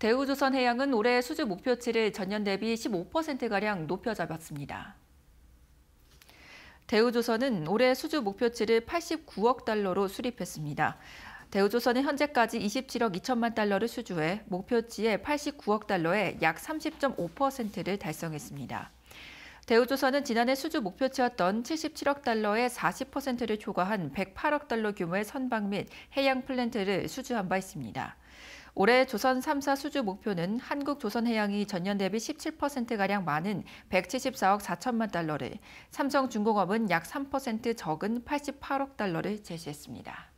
대우조선해양은 올해 수주 목표치를 전년 대비 15%가량 높여 잡았습니다. 대우조선은 올해 수주 목표치를 89억 달러로 수립했습니다. 대우조선은 현재까지 27억 2천만 달러를 수주해 목표치의 89억 달러의 약 30.5%를 달성했습니다. 대우조선은 지난해 수주 목표치였던 77억 달러의 40%를 초과한 108억 달러 규모의 선박 및 해양 플랜트를 수주한 바 있습니다. 올해 조선 3사 수주 목표는 한국 조선해양이 전년 대비 17%가량 많은 174억 4천만 달러를, 삼성중공업은 약 3% 적은 88억 달러를 제시했습니다.